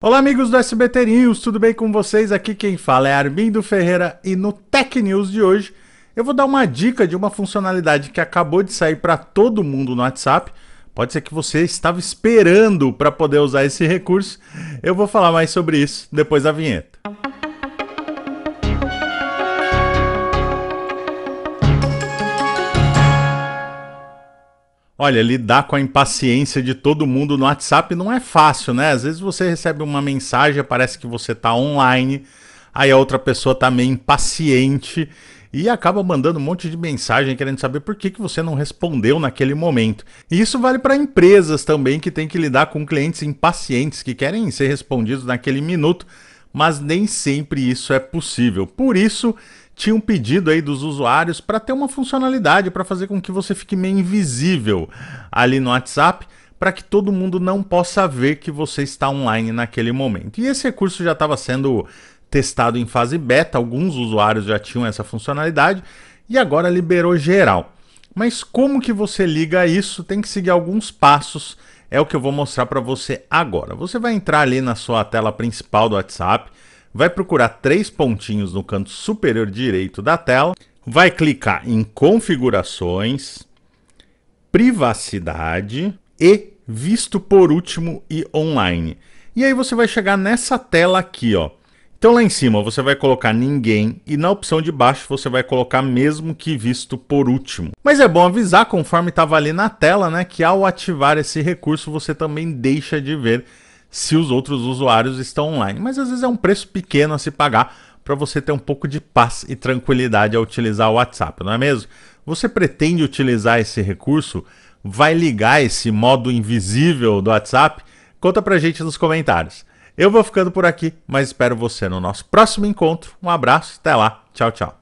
Olá, amigos do SBT News, tudo bem com vocês? Aqui quem fala é Armindo Ferreira e no Tech News de hoje eu vou dar uma dica de uma funcionalidade que acabou de sair para todo mundo no WhatsApp. Pode ser que você estava esperando para poder usar esse recurso. Eu vou falar mais sobre isso depois da vinheta. Olha, lidar com a impaciência de todo mundo no WhatsApp não é fácil, né? Às vezes você recebe uma mensagem, parece que você está online, aí a outra pessoa está meio impaciente e acaba mandando um monte de mensagem querendo saber por que, que você não respondeu naquele momento. E isso vale para empresas também que têm que lidar com clientes impacientes que querem ser respondidos naquele minuto, mas nem sempre isso é possível. Por isso, tinha um pedido aí dos usuários para ter uma funcionalidade para fazer com que você fique meio invisível ali no WhatsApp para que todo mundo não possa ver que você está online naquele momento. E esse recurso já estava sendo testado em fase beta, alguns usuários já tinham essa funcionalidade e agora liberou geral. Mas como que você liga isso? Tem que seguir alguns passos. É o que eu vou mostrar para você agora. Você vai entrar ali na sua tela principal do WhatsApp vai procurar três pontinhos no canto superior direito da tela, vai clicar em configurações, privacidade e visto por último e online. E aí você vai chegar nessa tela aqui, ó. Então lá em cima você vai colocar ninguém e na opção de baixo você vai colocar mesmo que visto por último. Mas é bom avisar conforme estava tá ali na tela, né, que ao ativar esse recurso você também deixa de ver se os outros usuários estão online. Mas às vezes é um preço pequeno a se pagar para você ter um pouco de paz e tranquilidade ao utilizar o WhatsApp, não é mesmo? Você pretende utilizar esse recurso? Vai ligar esse modo invisível do WhatsApp? Conta pra gente nos comentários. Eu vou ficando por aqui, mas espero você no nosso próximo encontro. Um abraço, até lá, tchau, tchau.